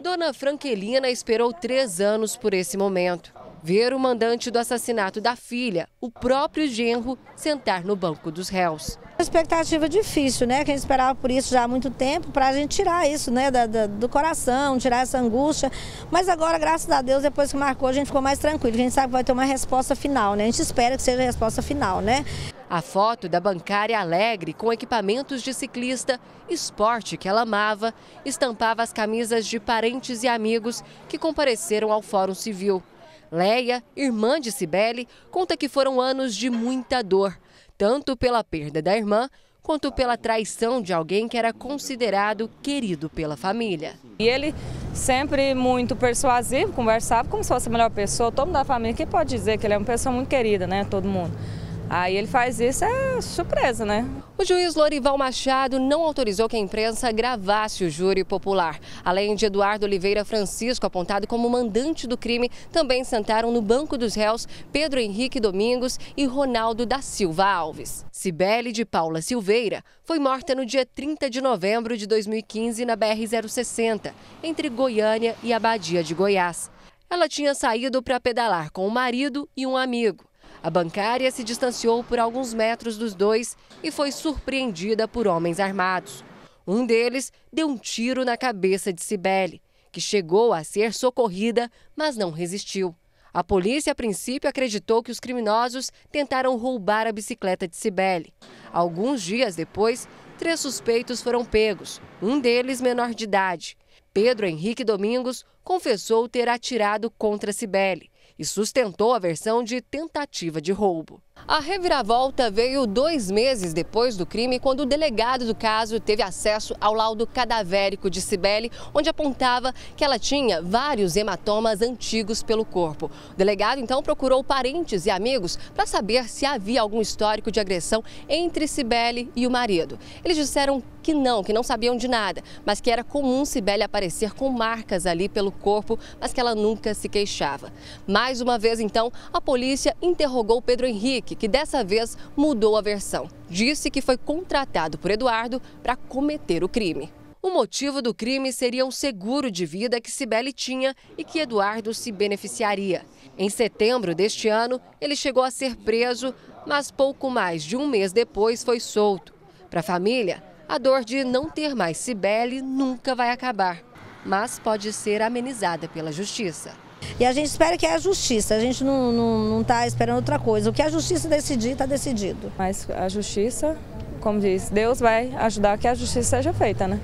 Dona Franquelina esperou três anos por esse momento. Ver o mandante do assassinato da filha, o próprio genro, sentar no banco dos réus. expectativa é difícil, né? Que a gente esperava por isso já há muito tempo, para a gente tirar isso, né? Da, da, do coração, tirar essa angústia. Mas agora, graças a Deus, depois que marcou, a gente ficou mais tranquilo. A gente sabe que vai ter uma resposta final, né? A gente espera que seja a resposta final, né? A foto da bancária alegre com equipamentos de ciclista, esporte que ela amava, estampava as camisas de parentes e amigos que compareceram ao Fórum Civil. Leia, irmã de Cibele, conta que foram anos de muita dor, tanto pela perda da irmã quanto pela traição de alguém que era considerado querido pela família. E ele sempre muito persuasivo, conversava como se fosse a melhor pessoa, todo mundo da família, Quem pode dizer que ele é uma pessoa muito querida, né, todo mundo. Aí ele faz isso, é surpresa, né? O juiz Lorival Machado não autorizou que a imprensa gravasse o júri popular. Além de Eduardo Oliveira Francisco, apontado como mandante do crime, também sentaram no banco dos réus Pedro Henrique Domingos e Ronaldo da Silva Alves. Cibele de Paula Silveira foi morta no dia 30 de novembro de 2015 na BR-060, entre Goiânia e Abadia de Goiás. Ela tinha saído para pedalar com o marido e um amigo. A bancária se distanciou por alguns metros dos dois e foi surpreendida por homens armados. Um deles deu um tiro na cabeça de Cibele, que chegou a ser socorrida, mas não resistiu. A polícia, a princípio, acreditou que os criminosos tentaram roubar a bicicleta de Cibele. Alguns dias depois, três suspeitos foram pegos, um deles menor de idade. Pedro Henrique Domingos confessou ter atirado contra Cibele e sustentou a versão de tentativa de roubo. A reviravolta veio dois meses depois do crime, quando o delegado do caso teve acesso ao laudo cadavérico de Cibele, onde apontava que ela tinha vários hematomas antigos pelo corpo. O delegado então procurou parentes e amigos para saber se havia algum histórico de agressão entre Cibele e o marido. Eles disseram que não, que não sabiam de nada, mas que era comum Cibele aparecer com marcas ali pelo corpo, mas que ela nunca se queixava. Mais uma vez, então, a polícia interrogou Pedro Henrique, que dessa vez mudou a versão. Disse que foi contratado por Eduardo para cometer o crime. O motivo do crime seria um seguro de vida que Cibele tinha e que Eduardo se beneficiaria. Em setembro deste ano, ele chegou a ser preso, mas pouco mais de um mês depois foi solto. Para a família, a dor de não ter mais Cibele nunca vai acabar, mas pode ser amenizada pela justiça. E a gente espera que é a justiça, a gente não está não, não tá esperando outra coisa. O que a justiça decidir, está decidido. Mas a justiça, como diz, Deus vai ajudar que a justiça seja feita, né?